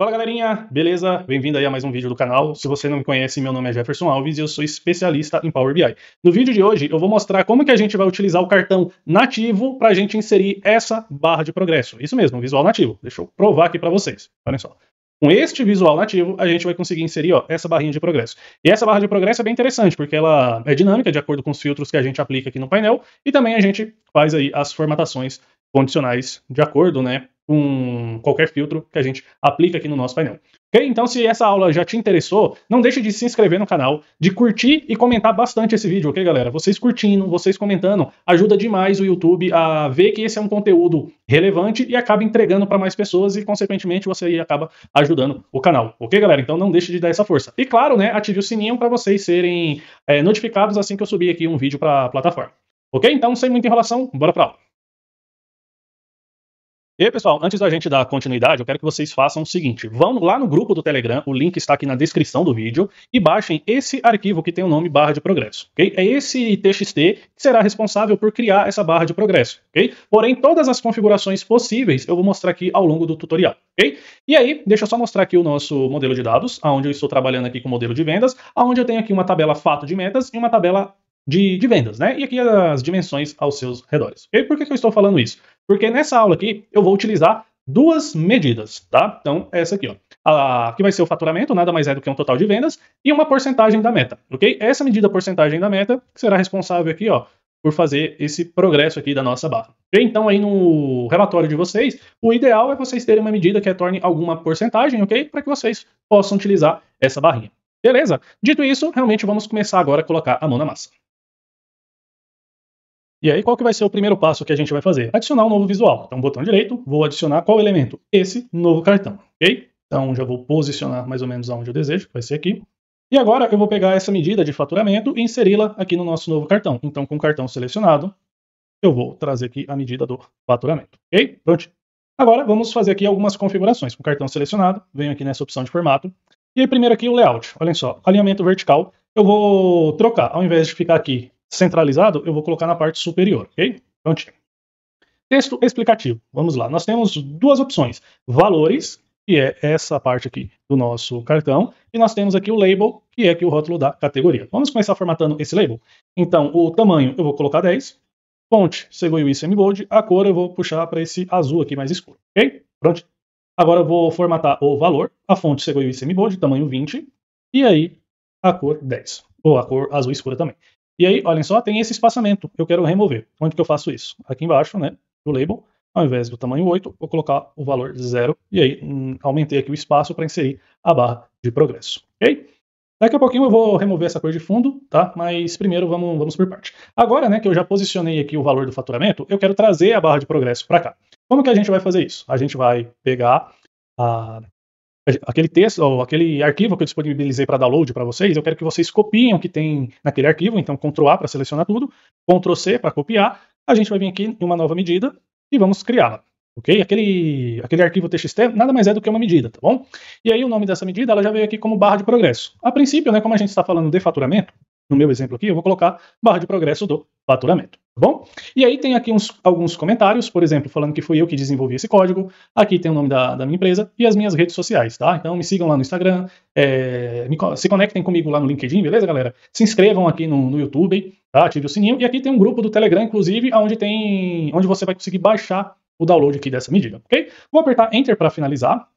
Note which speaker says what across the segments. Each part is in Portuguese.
Speaker 1: Fala galerinha, beleza? Bem-vindo aí a mais um vídeo do canal. Se você não me conhece, meu nome é Jefferson Alves e eu sou especialista em Power BI. No vídeo de hoje eu vou mostrar como que a gente vai utilizar o cartão nativo para a gente inserir essa barra de progresso. Isso mesmo, visual nativo. Deixa eu provar aqui para vocês. Olhem só. Com este visual nativo, a gente vai conseguir inserir ó, essa barrinha de progresso. E essa barra de progresso é bem interessante, porque ela é dinâmica de acordo com os filtros que a gente aplica aqui no painel, e também a gente faz aí as formatações condicionais de acordo né, com qualquer filtro que a gente aplica aqui no nosso painel. Ok? Então, se essa aula já te interessou, não deixe de se inscrever no canal, de curtir e comentar bastante esse vídeo, ok, galera? Vocês curtindo, vocês comentando, ajuda demais o YouTube a ver que esse é um conteúdo relevante e acaba entregando para mais pessoas e, consequentemente, você aí acaba ajudando o canal, ok, galera? Então, não deixe de dar essa força. E, claro, né, ative o sininho para vocês serem é, notificados assim que eu subir aqui um vídeo para a plataforma. Ok? Então, sem muita enrolação, bora para aula. E aí, pessoal, antes da gente dar continuidade, eu quero que vocês façam o seguinte: vão lá no grupo do Telegram, o link está aqui na descrição do vídeo, e baixem esse arquivo que tem o nome barra de progresso. Okay? É esse TXT que será responsável por criar essa barra de progresso. Okay? Porém, todas as configurações possíveis eu vou mostrar aqui ao longo do tutorial. Okay? E aí, deixa eu só mostrar aqui o nosso modelo de dados, onde eu estou trabalhando aqui com o modelo de vendas, onde eu tenho aqui uma tabela fato de metas e uma tabela de, de vendas, né? E aqui as dimensões aos seus redores. E por que, que eu estou falando isso? Porque nessa aula aqui eu vou utilizar duas medidas, tá? Então, essa aqui, ó. A, que vai ser o faturamento, nada mais é do que um total de vendas, e uma porcentagem da meta, ok? Essa medida porcentagem da meta será responsável aqui, ó, por fazer esse progresso aqui da nossa barra. Então, aí no relatório de vocês, o ideal é vocês terem uma medida que retorne alguma porcentagem, ok? Para que vocês possam utilizar essa barrinha. Beleza? Dito isso, realmente vamos começar agora a colocar a mão na massa. E aí, qual que vai ser o primeiro passo que a gente vai fazer? Adicionar um novo visual. Então, botão direito, vou adicionar qual elemento? Esse novo cartão, ok? Então, já vou posicionar mais ou menos aonde eu desejo, que vai ser aqui. E agora, eu vou pegar essa medida de faturamento e inseri-la aqui no nosso novo cartão. Então, com o cartão selecionado, eu vou trazer aqui a medida do faturamento, ok? Pronto. Agora, vamos fazer aqui algumas configurações. Com o cartão selecionado, venho aqui nessa opção de formato. E aí, primeiro aqui o layout. Olhem só, alinhamento vertical. Eu vou trocar, ao invés de ficar aqui centralizado, eu vou colocar na parte superior, ok? Prontinho. Texto explicativo. Vamos lá. Nós temos duas opções. Valores, que é essa parte aqui do nosso cartão, e nós temos aqui o label, que é aqui o rótulo da categoria. Vamos começar formatando esse label? Então, o tamanho eu vou colocar 10, fonte ICM Semibold, a cor eu vou puxar para esse azul aqui mais escuro, ok? Pronto. Agora eu vou formatar o valor, a fonte ICM Semibold, tamanho 20, e aí a cor 10, ou a cor azul escura também. E aí, olhem só, tem esse espaçamento, eu quero remover. Onde que eu faço isso? Aqui embaixo, né, do label, ao invés do tamanho 8, vou colocar o valor 0, e aí hum, aumentei aqui o espaço para inserir a barra de progresso, ok? Daqui a pouquinho eu vou remover essa cor de fundo, tá? Mas primeiro vamos, vamos por parte. Agora, né, que eu já posicionei aqui o valor do faturamento, eu quero trazer a barra de progresso para cá. Como que a gente vai fazer isso? A gente vai pegar a, aquele texto, ou aquele arquivo que eu disponibilizei para download para vocês, eu quero que vocês copiem o que tem naquele arquivo, então Ctrl A para selecionar tudo, Ctrl C para copiar, a gente vai vir aqui em uma nova medida e vamos criá-la. Ok? Aquele, aquele arquivo TXT nada mais é do que uma medida, tá bom? E aí o nome dessa medida ela já veio aqui como barra de progresso. A princípio, né, como a gente está falando de faturamento, no meu exemplo aqui, eu vou colocar barra de progresso do faturamento. Tá bom? E aí tem aqui uns, alguns comentários, por exemplo, falando que fui eu que desenvolvi esse código. Aqui tem o nome da, da minha empresa e as minhas redes sociais, tá? Então me sigam lá no Instagram, é, me, se conectem comigo lá no LinkedIn, beleza, galera? Se inscrevam aqui no, no YouTube, tá? Ative o sininho. E aqui tem um grupo do Telegram, inclusive, onde tem. onde você vai conseguir baixar o download aqui dessa medida, ok? Vou apertar Enter para finalizar.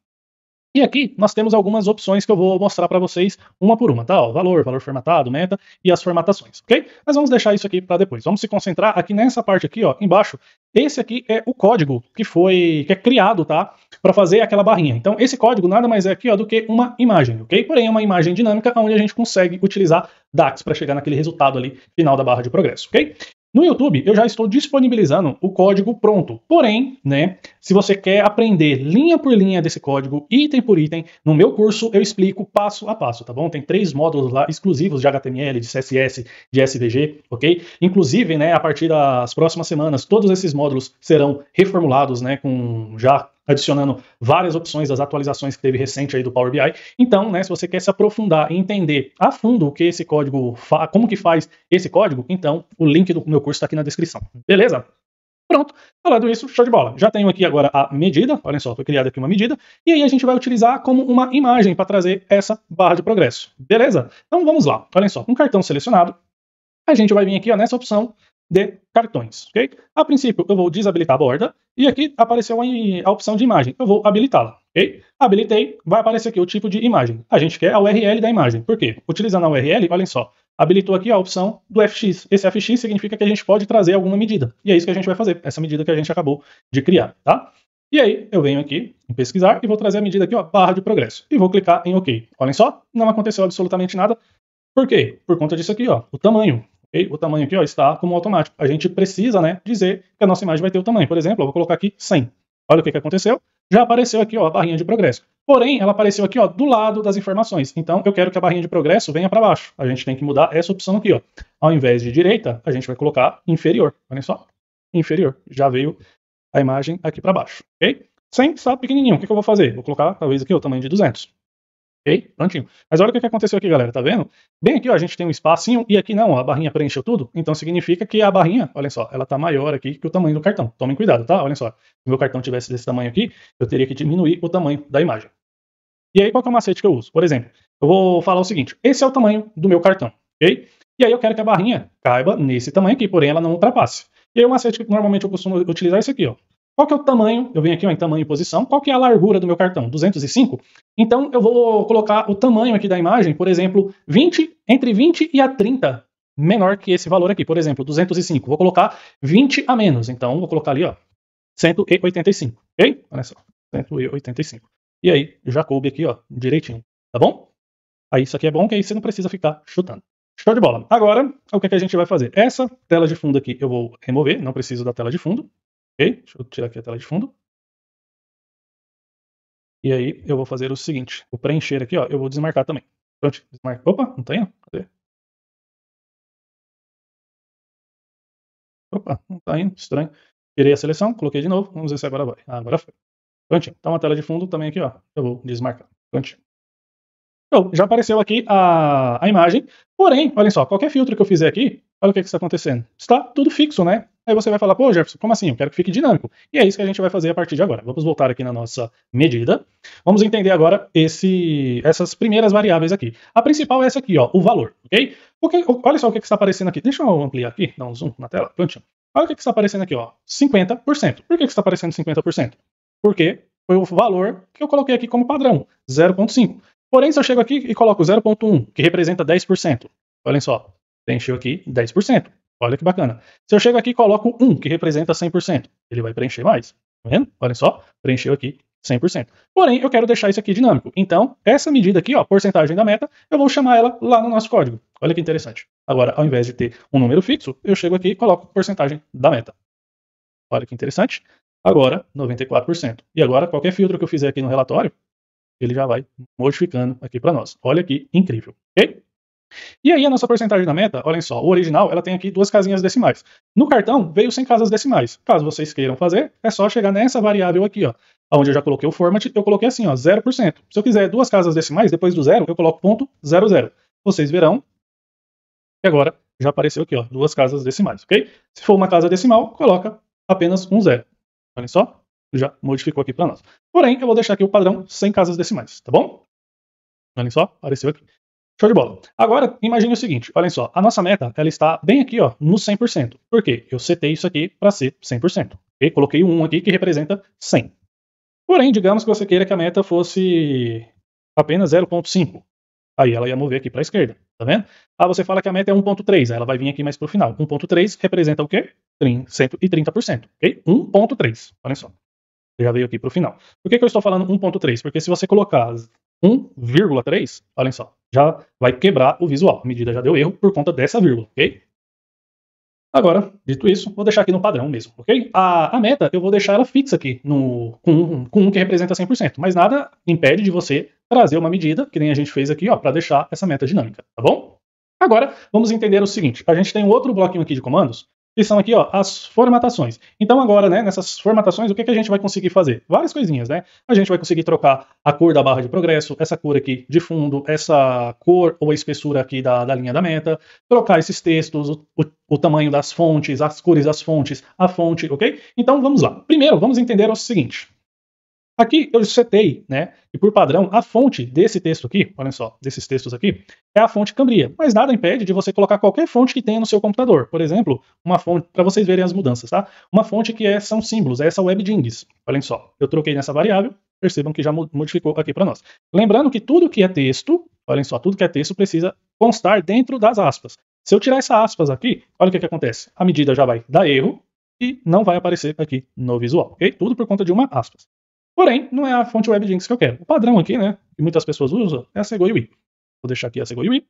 Speaker 1: E aqui nós temos algumas opções que eu vou mostrar para vocês uma por uma, tá? valor, valor formatado, meta e as formatações, ok? Mas vamos deixar isso aqui para depois. Vamos se concentrar aqui nessa parte aqui, ó, embaixo. Esse aqui é o código que foi que é criado, tá? Para fazer aquela barrinha. Então, esse código nada mais é aqui, ó, do que uma imagem, ok? Porém, é uma imagem dinâmica onde a gente consegue utilizar DAX para chegar naquele resultado ali final da barra de progresso, ok? No YouTube, eu já estou disponibilizando o código pronto. Porém, né, se você quer aprender linha por linha desse código, item por item, no meu curso eu explico passo a passo, tá bom? Tem três módulos lá exclusivos de HTML, de CSS, de SVG, ok? Inclusive, né, a partir das próximas semanas, todos esses módulos serão reformulados, né, com já adicionando várias opções das atualizações que teve recente aí do Power BI. Então, né, se você quer se aprofundar e entender a fundo o que esse código, como que faz esse código, então o link do meu curso está aqui na descrição. Beleza? Pronto, falado isso, show de bola. Já tenho aqui agora a medida, olha só, foi criada aqui uma medida, e aí a gente vai utilizar como uma imagem para trazer essa barra de progresso, beleza? Então vamos lá, olha só, com um o cartão selecionado, a gente vai vir aqui ó, nessa opção de cartões, ok? A princípio, eu vou desabilitar a borda e aqui apareceu a opção de imagem. Eu vou habilitá-la, ok? Habilitei, vai aparecer aqui o tipo de imagem. A gente quer a URL da imagem. Por quê? Utilizando a URL, olhem só, habilitou aqui a opção do FX. Esse FX significa que a gente pode trazer alguma medida. E é isso que a gente vai fazer, essa medida que a gente acabou de criar, tá? E aí, eu venho aqui em pesquisar e vou trazer a medida aqui, ó, barra de progresso. E vou clicar em OK. Olhem só, não aconteceu absolutamente nada. Por quê? Por conta disso aqui, ó, o tamanho. O tamanho aqui ó, está como automático. A gente precisa né, dizer que a nossa imagem vai ter o tamanho. Por exemplo, eu vou colocar aqui 100. Olha o que, que aconteceu. Já apareceu aqui ó, a barrinha de progresso. Porém, ela apareceu aqui ó, do lado das informações. Então, eu quero que a barrinha de progresso venha para baixo. A gente tem que mudar essa opção aqui. Ó. Ao invés de direita, a gente vai colocar inferior. Olha só. Inferior. Já veio a imagem aqui para baixo. ok? 100 está pequenininho. O que, que eu vou fazer? Vou colocar, talvez, aqui ó, o tamanho de 200. Ok? Prontinho. Mas olha o que aconteceu aqui, galera. Tá vendo? Bem aqui, ó, a gente tem um espacinho e aqui não, a barrinha preencheu tudo. Então significa que a barrinha, olha só, ela tá maior aqui que o tamanho do cartão. Tomem cuidado, tá? Olha só. Se meu cartão tivesse desse tamanho aqui, eu teria que diminuir o tamanho da imagem. E aí, qual é o macete que eu uso? Por exemplo, eu vou falar o seguinte. Esse é o tamanho do meu cartão, ok? E aí eu quero que a barrinha caiba nesse tamanho aqui, porém ela não ultrapasse. E aí o macete que normalmente eu costumo utilizar é esse aqui, ó. Qual que é o tamanho? Eu venho aqui ó, em tamanho e posição. Qual que é a largura do meu cartão? 205? Então eu vou colocar o tamanho aqui da imagem, por exemplo, 20, entre 20 e a 30, menor que esse valor aqui. Por exemplo, 205. Vou colocar 20 a menos. Então vou colocar ali, ó, 185, ok? Olha só, 185. E aí, já coube aqui, ó, direitinho, tá bom? Aí isso aqui é bom que aí você não precisa ficar chutando. Show de bola. Agora, o que, é que a gente vai fazer? Essa tela de fundo aqui eu vou remover, não preciso da tela de fundo. Ok? Deixa eu tirar aqui a tela de fundo. E aí eu vou fazer o seguinte, vou preencher aqui, ó, eu vou desmarcar também. Pronto, desmarca. Opa, não tenho? Tá Cadê? Opa, não tá indo, estranho. Tirei a seleção, coloquei de novo, vamos ver se agora vai. Ah, agora foi. Prontinho, tá uma tela de fundo também aqui, ó. Eu vou desmarcar. Prontinho. Então, já apareceu aqui a, a imagem, porém, olhem só, qualquer filtro que eu fizer aqui, olha o que, que está acontecendo. Está tudo fixo, né? Aí você vai falar, pô, Jefferson, como assim? Eu quero que fique dinâmico. E é isso que a gente vai fazer a partir de agora. Vamos voltar aqui na nossa medida. Vamos entender agora esse, essas primeiras variáveis aqui. A principal é essa aqui, ó, o valor, ok? Porque, olha só o que, está aparecendo aqui. Deixa eu ampliar aqui, dar um zoom na tela, prontinho. Olha o que, está aparecendo aqui, ó, 50%. Por que, que está aparecendo 50%? Porque foi o valor que eu coloquei aqui como padrão, 0.5. Porém, se eu chego aqui e coloco 0.1, que representa 10%, olhem só, preencheu aqui 10%. Olha que bacana. Se eu chego aqui e coloco 1, que representa 100%, ele vai preencher mais. Tá vendo? Olha só, preencheu aqui 100%. Porém, eu quero deixar isso aqui dinâmico. Então, essa medida aqui, ó, porcentagem da meta, eu vou chamar ela lá no nosso código. Olha que interessante. Agora, ao invés de ter um número fixo, eu chego aqui e coloco porcentagem da meta. Olha que interessante. Agora, 94%. E agora, qualquer filtro que eu fizer aqui no relatório, ele já vai modificando aqui para nós. Olha que incrível, ok? E aí a nossa porcentagem da meta, olhem só, o original ela tem aqui duas casinhas decimais. No cartão veio sem casas decimais. Caso vocês queiram fazer, é só chegar nessa variável aqui, ó, onde eu já coloquei o format, eu coloquei assim, ó, 0%. Se eu quiser duas casas decimais, depois do zero, eu coloco ponto 00. Vocês verão que agora já apareceu aqui, ó, duas casas decimais, ok? Se for uma casa decimal, coloca apenas um zero. Olhem só, já modificou aqui para nós. Porém, eu vou deixar aqui o padrão sem casas decimais, tá bom? Olhem só, apareceu aqui. Show de bola. Agora, imagine o seguinte, olhem só, a nossa meta, ela está bem aqui, ó, no 100%. Por quê? Eu setei isso aqui para ser 100%. E coloquei um aqui que representa 100. Porém, digamos que você queira que a meta fosse apenas 0.5. Aí ela ia mover aqui para a esquerda, tá vendo? Ah, você fala que a meta é 1.3, ela vai vir aqui mais para o final. 1.3 representa o quê? 130%, ok? 1.3, olhem só. Já veio aqui para o final. Por que, que eu estou falando 1.3? Porque se você colocar 1,3, olhem só, já vai quebrar o visual. A medida já deu erro por conta dessa vírgula, ok? Agora, dito isso, vou deixar aqui no padrão mesmo, ok? A, a meta, eu vou deixar ela fixa aqui, no, com, com um que representa 100%, mas nada impede de você trazer uma medida, que nem a gente fez aqui, ó, para deixar essa meta dinâmica, tá bom? Agora, vamos entender o seguinte, a gente tem um outro bloquinho aqui de comandos, que são aqui ó, as formatações. Então agora, né, nessas formatações, o que, que a gente vai conseguir fazer? Várias coisinhas, né? A gente vai conseguir trocar a cor da barra de progresso, essa cor aqui de fundo, essa cor ou a espessura aqui da, da linha da meta, trocar esses textos, o, o, o tamanho das fontes, as cores das fontes, a fonte, ok? Então vamos lá. Primeiro, vamos entender o seguinte. Aqui eu setei, né? E por padrão, a fonte desse texto aqui, olha só, desses textos aqui, é a fonte Cambria. Mas nada impede de você colocar qualquer fonte que tenha no seu computador. Por exemplo, uma fonte, para vocês verem as mudanças, tá? Uma fonte que é, são símbolos, é essa WebDings. Olhem só, eu troquei nessa variável, percebam que já modificou aqui para nós. Lembrando que tudo que é texto, olhem só, tudo que é texto precisa constar dentro das aspas. Se eu tirar essa aspas aqui, olha o que, que acontece. A medida já vai dar erro e não vai aparecer aqui no visual, ok? Tudo por conta de uma aspas. Porém, não é a fonte WebGinx que eu quero. O padrão aqui, né, que muitas pessoas usam, é a SegoUI. Vou deixar aqui a SegoUI.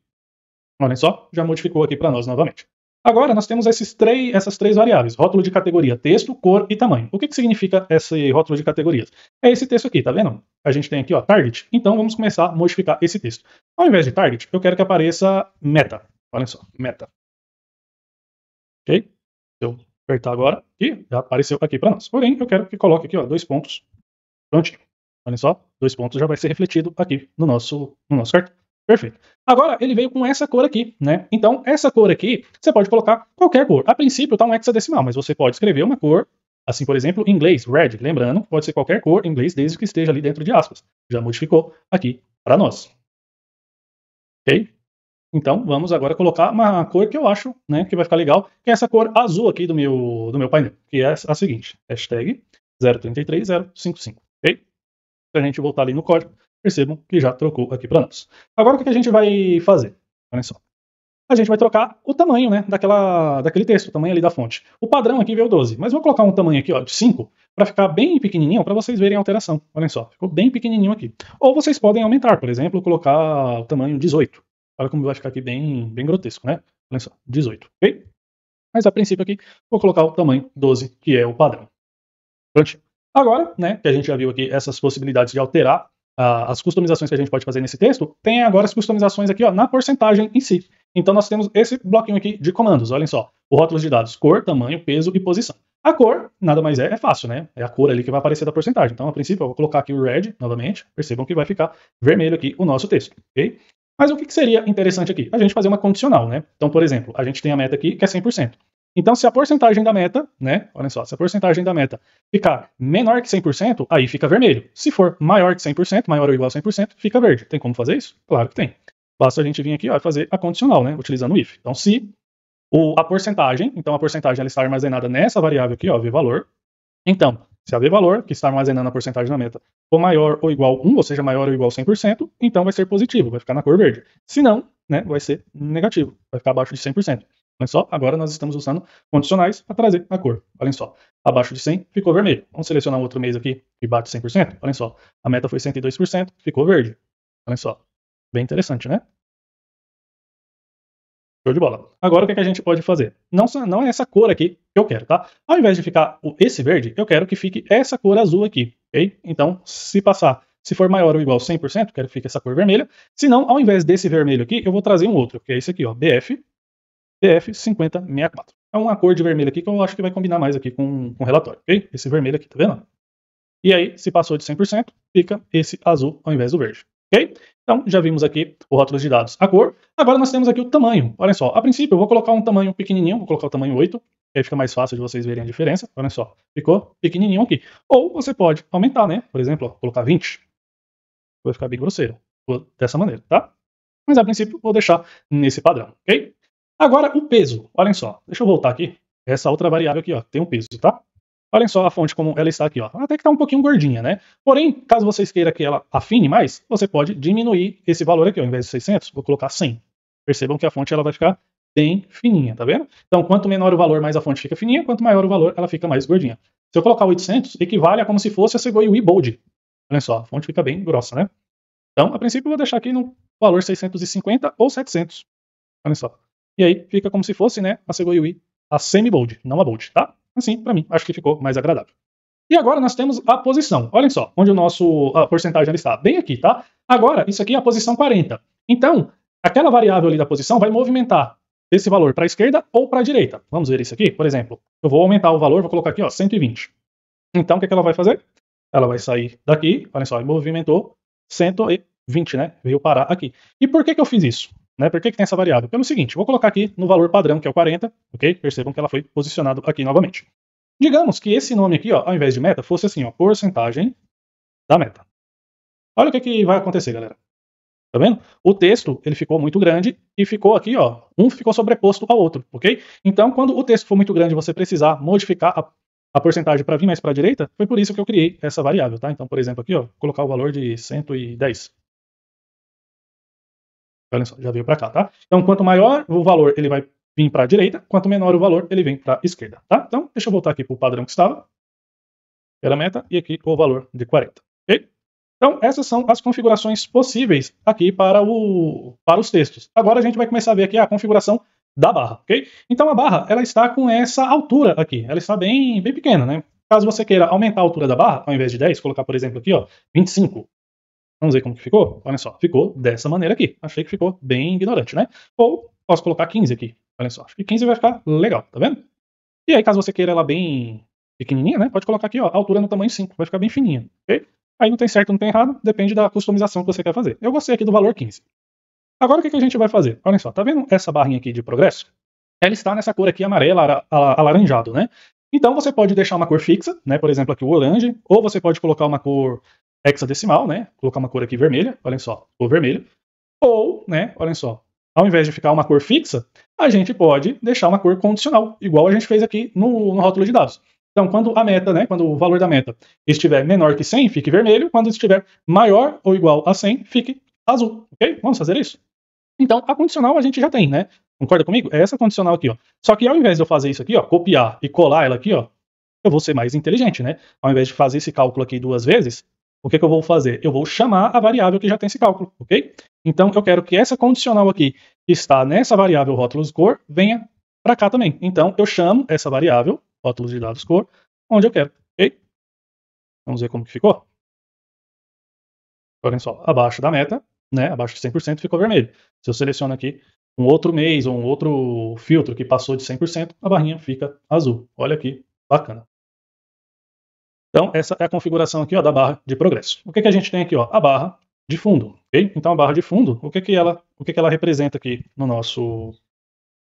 Speaker 1: Olhem só, já modificou aqui para nós novamente. Agora, nós temos esses três, essas três variáveis, rótulo de categoria, texto, cor e tamanho. O que, que significa esse rótulo de categorias? É esse texto aqui, tá vendo? A gente tem aqui, ó, target. Então, vamos começar a modificar esse texto. Ao invés de target, eu quero que apareça meta. Olhem só, meta. Ok? Se eu apertar agora, e já apareceu aqui para nós. Porém, eu quero que coloque aqui, ó, dois pontos, Pronto. Olha só, dois pontos já vai ser refletido aqui no nosso, no nosso cartão. Perfeito. Agora, ele veio com essa cor aqui, né? Então, essa cor aqui, você pode colocar qualquer cor. A princípio, tá um hexadecimal, mas você pode escrever uma cor, assim, por exemplo, em inglês, red. Lembrando, pode ser qualquer cor em inglês, desde que esteja ali dentro de aspas. Já modificou aqui para nós. Ok? Então, vamos agora colocar uma cor que eu acho né, que vai ficar legal, que é essa cor azul aqui do meu, do meu painel, que é a seguinte, hashtag 033055 para a gente voltar ali no código, percebam que já trocou aqui para nós. Agora o que a gente vai fazer? Olha só. A gente vai trocar o tamanho né, daquela, daquele texto, o tamanho ali da fonte. O padrão aqui veio 12, mas vou colocar um tamanho aqui ó, de 5 para ficar bem pequenininho, para vocês verem a alteração. Olha só, ficou bem pequenininho aqui. Ou vocês podem aumentar, por exemplo, colocar o tamanho 18. Olha como vai ficar aqui bem, bem grotesco, né? Olha só, 18, ok? Mas a princípio aqui, vou colocar o tamanho 12, que é o padrão. Prontinho. Agora, né, que a gente já viu aqui essas possibilidades de alterar uh, as customizações que a gente pode fazer nesse texto, tem agora as customizações aqui ó, na porcentagem em si. Então nós temos esse bloquinho aqui de comandos, olhem só, o rótulo de dados, cor, tamanho, peso e posição. A cor, nada mais é, é fácil, né? É a cor ali que vai aparecer da porcentagem. Então, a princípio, eu vou colocar aqui o red novamente, percebam que vai ficar vermelho aqui o nosso texto, ok? Mas o que, que seria interessante aqui? A gente fazer uma condicional, né? Então, por exemplo, a gente tem a meta aqui que é 100%. Então, se a porcentagem da meta, né, olha só, se a porcentagem da meta ficar menor que 100%, aí fica vermelho. Se for maior que 100%, maior ou igual a 100%, fica verde. Tem como fazer isso? Claro que tem. Basta a gente vir aqui ó, fazer a condicional, né, utilizando o if. Então, se o, a porcentagem, então a porcentagem ela está armazenada nessa variável aqui, ó, v-valor. Então, se a v-valor, que está armazenando a porcentagem da meta, for maior ou igual a 1, ou seja, maior ou igual a 100%, então vai ser positivo, vai ficar na cor verde. Se não, né, vai ser negativo, vai ficar abaixo de 100%. Olha só, agora nós estamos usando condicionais para trazer a cor. Olhem só, abaixo de 100 ficou vermelho. Vamos selecionar outro mês aqui que bate 100%. Olhem só, a meta foi 102%, ficou verde. Olhem só, bem interessante, né? Show de bola. Agora o que, é que a gente pode fazer? Não, não é essa cor aqui que eu quero, tá? Ao invés de ficar esse verde, eu quero que fique essa cor azul aqui, ok? Então, se passar, se for maior ou igual a 100%, quero que fique essa cor vermelha. Se não, ao invés desse vermelho aqui, eu vou trazer um outro, que é esse aqui, ó, BF PF5064. É uma cor de vermelho aqui que eu acho que vai combinar mais aqui com, com o relatório, ok? Esse vermelho aqui, tá vendo? E aí, se passou de 100%, fica esse azul ao invés do verde, ok? Então, já vimos aqui o rótulo de dados, a cor. Agora nós temos aqui o tamanho. Olha só, a princípio eu vou colocar um tamanho pequenininho, vou colocar o tamanho 8, aí fica mais fácil de vocês verem a diferença. Olha só, ficou pequenininho aqui. Ou você pode aumentar, né? Por exemplo, ó, colocar 20. Vai ficar bem grosseiro, dessa maneira, tá? Mas a princípio vou deixar nesse padrão, ok? Agora, o peso. Olhem só. Deixa eu voltar aqui. Essa outra variável aqui, ó. Tem um peso, tá? Olhem só a fonte como ela está aqui, ó. Até que tá um pouquinho gordinha, né? Porém, caso vocês queiram que ela afine mais, você pode diminuir esse valor aqui, ó. Ao invés de 600, vou colocar 100. Percebam que a fonte ela vai ficar bem fininha, tá vendo? Então, quanto menor o valor, mais a fonte fica fininha, quanto maior o valor, ela fica mais gordinha. Se eu colocar 800, equivale a como se fosse a Segoe Bold. Olha só, a fonte fica bem grossa, né? Então, a princípio, eu vou deixar aqui no valor 650 ou 700. Olha só. E aí fica como se fosse, né, a Segoyui, a semi-bold, não a bold, tá? Assim, para mim, acho que ficou mais agradável. E agora nós temos a posição. Olhem só, onde o nosso a porcentagem está, bem aqui, tá? Agora, isso aqui é a posição 40. Então, aquela variável ali da posição vai movimentar esse valor para a esquerda ou para a direita. Vamos ver isso aqui, por exemplo. Eu vou aumentar o valor, vou colocar aqui, ó, 120. Então, o que, é que ela vai fazer? Ela vai sair daqui, olha só, movimentou 120, né? Veio parar aqui. E por que, que eu fiz isso? Né? Por que, que tem essa variável? Pelo seguinte, vou colocar aqui no valor padrão, que é o 40, ok? Percebam que ela foi posicionada aqui novamente. Digamos que esse nome aqui, ó, ao invés de meta, fosse assim, ó, porcentagem da meta. Olha o que, que vai acontecer, galera. Tá vendo? O texto, ele ficou muito grande e ficou aqui, ó, um ficou sobreposto ao outro, ok? Então, quando o texto for muito grande e você precisar modificar a, a porcentagem para vir mais para a direita, foi por isso que eu criei essa variável, tá? Então, por exemplo, aqui, ó, colocar o valor de 110, Olha só, já veio para cá, tá? Então, quanto maior o valor, ele vai vir para a direita. Quanto menor o valor, ele vem para a esquerda, tá? Então, deixa eu voltar aqui para o padrão que estava. Era a meta e aqui o valor de 40, ok? Então, essas são as configurações possíveis aqui para, o, para os textos. Agora a gente vai começar a ver aqui a configuração da barra, ok? Então a barra, ela está com essa altura aqui, ela está bem, bem pequena, né? Caso você queira aumentar a altura da barra, ao invés de 10, colocar, por exemplo, aqui, ó, 25, Vamos ver como que ficou? Olha só, ficou dessa maneira aqui. Achei que ficou bem ignorante, né? Ou posso colocar 15 aqui. Olha só, acho que 15 vai ficar legal, tá vendo? E aí, caso você queira ela bem pequenininha, né? Pode colocar aqui, ó, altura no tamanho 5. Vai ficar bem fininha, ok? Aí não tem certo, não tem errado. Depende da customização que você quer fazer. Eu gostei aqui do valor 15. Agora o que, que a gente vai fazer? Olha só, tá vendo essa barrinha aqui de progresso? Ela está nessa cor aqui amarela, alaranjado, né? Então você pode deixar uma cor fixa, né? Por exemplo, aqui o orange, ou você pode colocar uma cor hexadecimal, né? Vou colocar uma cor aqui vermelha, olhem só, ou vermelho, Ou, né, olhem só, ao invés de ficar uma cor fixa, a gente pode deixar uma cor condicional, igual a gente fez aqui no, no rótulo de dados. Então, quando a meta, né, quando o valor da meta estiver menor que 100, fique vermelho. Quando estiver maior ou igual a 100, fique azul, ok? Vamos fazer isso? Então, a condicional a gente já tem, né? Concorda comigo? É essa condicional aqui, ó. Só que ao invés de eu fazer isso aqui, ó, copiar e colar ela aqui, ó, eu vou ser mais inteligente, né? Ao invés de fazer esse cálculo aqui duas vezes, o que, que eu vou fazer? Eu vou chamar a variável que já tem esse cálculo, ok? Então, eu quero que essa condicional aqui, que está nessa variável rótulos cor, venha para cá também. Então, eu chamo essa variável, rótulos de dados cor, onde eu quero, ok? Vamos ver como que ficou. Olhem só, abaixo da meta, né, abaixo de 100% ficou vermelho. Se eu seleciono aqui um outro mês ou um outro filtro que passou de 100%, a barrinha fica azul. Olha aqui, bacana. Então, essa é a configuração aqui ó, da barra de progresso. O que, que a gente tem aqui? Ó? A barra de fundo. Okay? Então, a barra de fundo, o que, que, ela, o que, que ela representa aqui no nosso,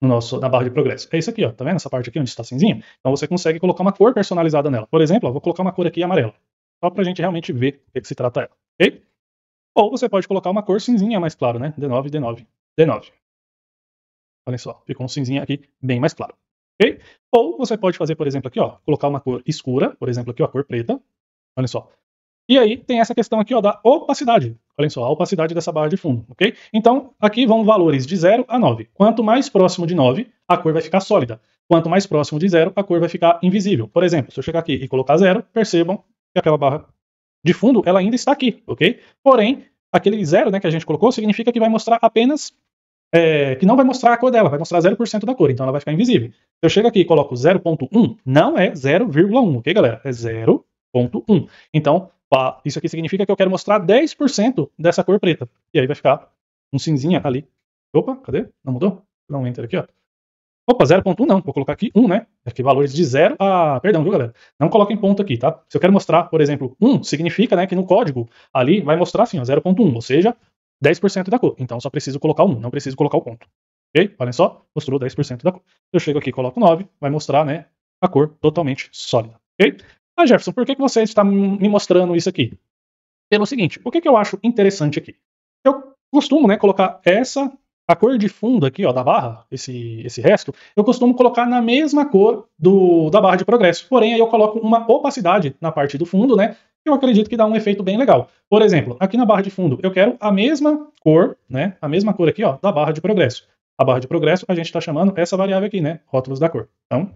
Speaker 1: no nosso, na barra de progresso? É isso aqui, ó, tá vendo essa parte aqui onde está cinzinha? Então, você consegue colocar uma cor personalizada nela. Por exemplo, ó, vou colocar uma cor aqui amarela, só para a gente realmente ver o que, que se trata ela. Okay? Ou você pode colocar uma cor cinzinha mais claro, né? D9, D9, D9. Olha só, ficou um cinzinho aqui bem mais claro. Okay? Ou você pode fazer, por exemplo, aqui, ó, colocar uma cor escura, por exemplo, aqui, ó, a cor preta. Olha só. E aí tem essa questão aqui ó, da opacidade. Olhem só, a opacidade dessa barra de fundo, ok? Então, aqui vão valores de 0 a 9. Quanto mais próximo de 9, a cor vai ficar sólida. Quanto mais próximo de 0, a cor vai ficar invisível. Por exemplo, se eu chegar aqui e colocar 0, percebam que aquela barra de fundo ela ainda está aqui, ok? Porém, aquele 0 né, que a gente colocou significa que vai mostrar apenas é, que não vai mostrar a cor dela, vai mostrar 0% da cor, então ela vai ficar invisível. Eu chego aqui e coloco 0.1, não é 0,1, ok, galera? É 0.1. Então, isso aqui significa que eu quero mostrar 10% dessa cor preta. E aí vai ficar um cinzinha ali. Opa, cadê? Não mudou? Não enter aqui, ó. Opa, 0.1 não, vou colocar aqui 1, né? Aqui é valores de 0 a... Perdão, viu, galera? Não coloquem ponto aqui, tá? Se eu quero mostrar, por exemplo, 1, significa né, que no código ali vai mostrar assim, ó, 0.1, ou seja, 10% da cor. Então só preciso colocar o 1, não preciso colocar o ponto. Ok? Olhem só, mostrou 10% da cor. Eu chego aqui e coloco 9, vai mostrar né, a cor totalmente sólida. Ok? Ah, Jefferson, por que, que você está me mostrando isso aqui? Pelo seguinte, o que, que eu acho interessante aqui? Eu costumo né, colocar essa, a cor de fundo aqui ó, da barra, esse, esse resto, eu costumo colocar na mesma cor do, da barra de progresso. Porém, aí eu coloco uma opacidade na parte do fundo, né? eu acredito que dá um efeito bem legal. Por exemplo, aqui na barra de fundo, eu quero a mesma cor, né? A mesma cor aqui, ó, da barra de progresso. A barra de progresso, a gente está chamando essa variável aqui, né? Rótulos da cor. Então,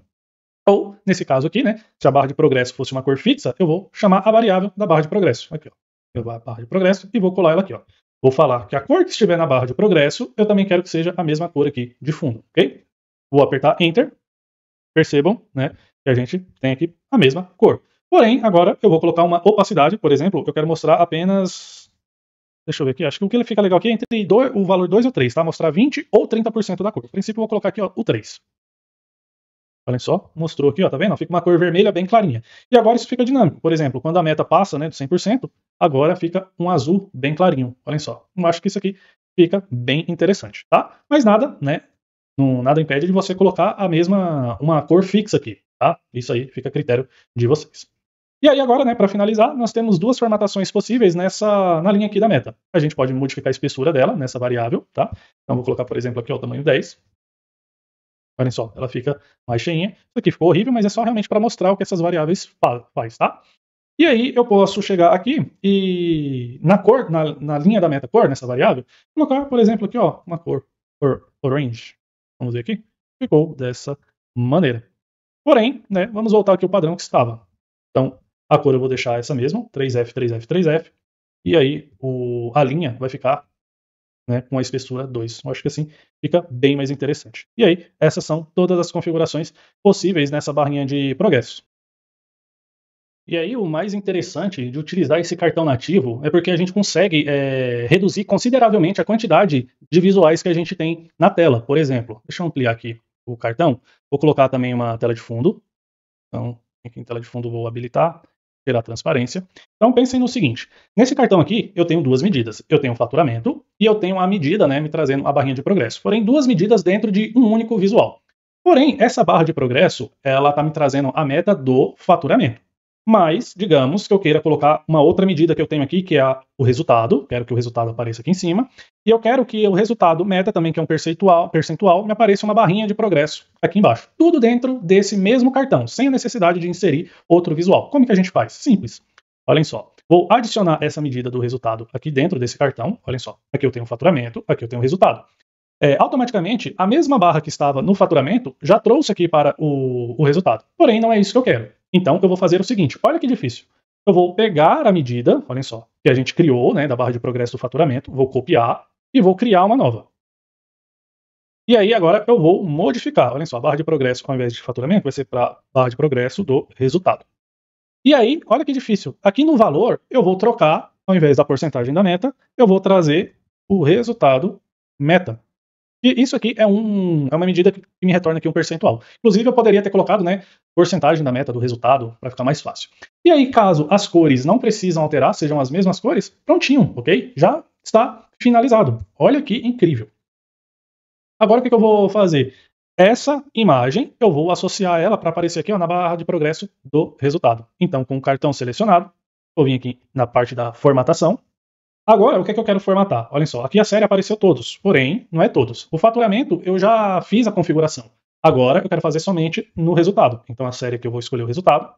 Speaker 1: ou, nesse caso aqui, né? Se a barra de progresso fosse uma cor fixa, eu vou chamar a variável da barra de progresso. Aqui, ó. Eu vou a barra de progresso e vou colar ela aqui, ó. Vou falar que a cor que estiver na barra de progresso, eu também quero que seja a mesma cor aqui de fundo, ok? Vou apertar Enter. Percebam, né? Que a gente tem aqui a mesma cor. Porém, agora eu vou colocar uma opacidade, por exemplo, eu quero mostrar apenas... Deixa eu ver aqui, acho que o que fica legal aqui é entre dois, o valor 2 e o 3, tá? Mostrar 20 ou 30% da cor. No princípio, eu vou colocar aqui ó, o 3. Olha só, mostrou aqui, ó, tá vendo? Fica uma cor vermelha bem clarinha. E agora isso fica dinâmico. Por exemplo, quando a meta passa né, do 100%, agora fica um azul bem clarinho. Olha só, eu acho que isso aqui fica bem interessante, tá? Mas nada, né? Não, nada impede de você colocar a mesma, uma cor fixa aqui, tá? Isso aí fica a critério de vocês. E aí agora, né, para finalizar, nós temos duas formatações possíveis nessa na linha aqui da meta. A gente pode modificar a espessura dela nessa variável, tá? Então vou colocar, por exemplo, aqui ó, o tamanho 10. Olhem só, ela fica mais cheinha. Isso aqui ficou horrível, mas é só realmente para mostrar o que essas variáveis fa faz, tá? E aí eu posso chegar aqui e na cor, na, na linha da meta cor, nessa variável, colocar, por exemplo, aqui ó, uma cor, cor orange. Vamos ver aqui. Ficou dessa maneira. Porém, né, vamos voltar aqui ao padrão que estava. Então, a cor eu vou deixar essa mesma, 3F, 3F, 3F. E aí o, a linha vai ficar né, com a espessura 2. Eu acho que assim fica bem mais interessante. E aí, essas são todas as configurações possíveis nessa barrinha de progresso. E aí, o mais interessante de utilizar esse cartão nativo é porque a gente consegue é, reduzir consideravelmente a quantidade de visuais que a gente tem na tela. Por exemplo, deixa eu ampliar aqui o cartão. Vou colocar também uma tela de fundo. Então, aqui em tela de fundo vou habilitar terá transparência. Então pensem no seguinte: nesse cartão aqui eu tenho duas medidas. Eu tenho o faturamento e eu tenho a medida, né, me trazendo a barrinha de progresso. Porém, duas medidas dentro de um único visual. Porém, essa barra de progresso, ela está me trazendo a meta do faturamento. Mas, digamos que eu queira colocar uma outra medida que eu tenho aqui, que é a, o resultado, quero que o resultado apareça aqui em cima, e eu quero que o resultado meta também, que é um percentual, percentual me apareça uma barrinha de progresso aqui embaixo. Tudo dentro desse mesmo cartão, sem a necessidade de inserir outro visual. Como que a gente faz? Simples. Olhem só. Vou adicionar essa medida do resultado aqui dentro desse cartão. Olhem só. Aqui eu tenho o faturamento, aqui eu tenho o resultado. É, automaticamente, a mesma barra que estava no faturamento já trouxe aqui para o, o resultado. Porém, não é isso que eu quero. Então, eu vou fazer é o seguinte: olha que difícil. Eu vou pegar a medida, olhem só, que a gente criou, né, da barra de progresso do faturamento, vou copiar e vou criar uma nova. E aí agora eu vou modificar. Olhem só, a barra de progresso, ao invés de faturamento, vai ser para barra de progresso do resultado. E aí, olha que difícil. Aqui no valor, eu vou trocar, ao invés da porcentagem da meta, eu vou trazer o resultado meta. E isso aqui é, um, é uma medida que me retorna aqui um percentual. Inclusive, eu poderia ter colocado né, porcentagem da meta do resultado para ficar mais fácil. E aí, caso as cores não precisam alterar, sejam as mesmas cores, prontinho, ok? Já está finalizado. Olha que incrível. Agora, o que, eu vou fazer? Essa imagem, eu vou associar ela para aparecer aqui ó, na barra de progresso do resultado. Então, com o cartão selecionado, eu vim aqui na parte da formatação, Agora, o que, é que eu quero formatar? Olhem só, aqui a série apareceu todos, porém, não é todos. O faturamento, eu já fiz a configuração. Agora, eu quero fazer somente no resultado. Então, a série que eu vou escolher o resultado.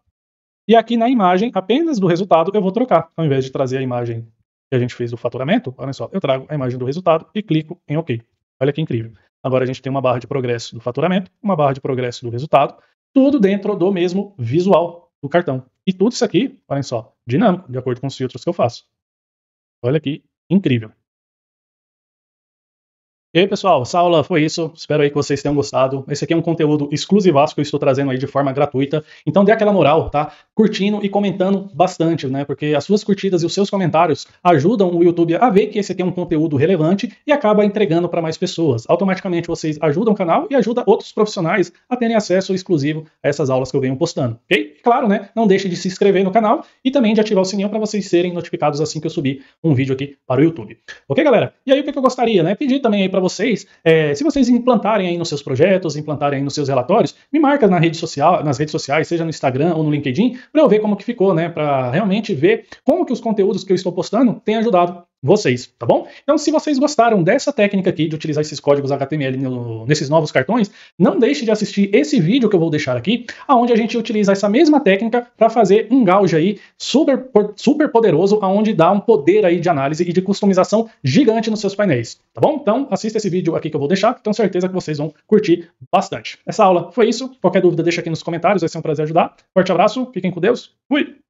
Speaker 1: E aqui na imagem, apenas do resultado, eu vou trocar. Ao invés de trazer a imagem que a gente fez do faturamento, olhem só, eu trago a imagem do resultado e clico em OK. Olha que incrível. Agora a gente tem uma barra de progresso do faturamento, uma barra de progresso do resultado, tudo dentro do mesmo visual do cartão. E tudo isso aqui, olhem só, dinâmico, de acordo com os filtros que eu faço. Olha que incrível. E aí, pessoal, essa aula foi isso. Espero aí que vocês tenham gostado. Esse aqui é um conteúdo exclusivaço que eu estou trazendo aí de forma gratuita. Então dê aquela moral, tá? Curtindo e comentando bastante, né? Porque as suas curtidas e os seus comentários ajudam o YouTube a ver que esse aqui é um conteúdo relevante e acaba entregando para mais pessoas. Automaticamente vocês ajudam o canal e ajudam outros profissionais a terem acesso exclusivo a essas aulas que eu venho postando, ok? E claro, né? Não deixe de se inscrever no canal e também de ativar o sininho para vocês serem notificados assim que eu subir um vídeo aqui para o YouTube. Ok, galera? E aí, o que eu gostaria, né? Pedir também aí para vocês, é, se vocês implantarem aí nos seus projetos, implantarem aí nos seus relatórios, me marca na rede social, nas redes sociais, seja no Instagram ou no LinkedIn, para eu ver como que ficou, né? Para realmente ver como que os conteúdos que eu estou postando têm ajudado vocês, tá bom? Então, se vocês gostaram dessa técnica aqui de utilizar esses códigos HTML no, nesses novos cartões, não deixe de assistir esse vídeo que eu vou deixar aqui, aonde a gente utiliza essa mesma técnica para fazer um gauge aí super, super poderoso, aonde dá um poder aí de análise e de customização gigante nos seus painéis, tá bom? Então, assista esse vídeo aqui que eu vou deixar, tenho certeza que vocês vão curtir bastante. Essa aula foi isso. Qualquer dúvida, deixa aqui nos comentários, vai ser um prazer ajudar. Forte abraço, fiquem com Deus, fui!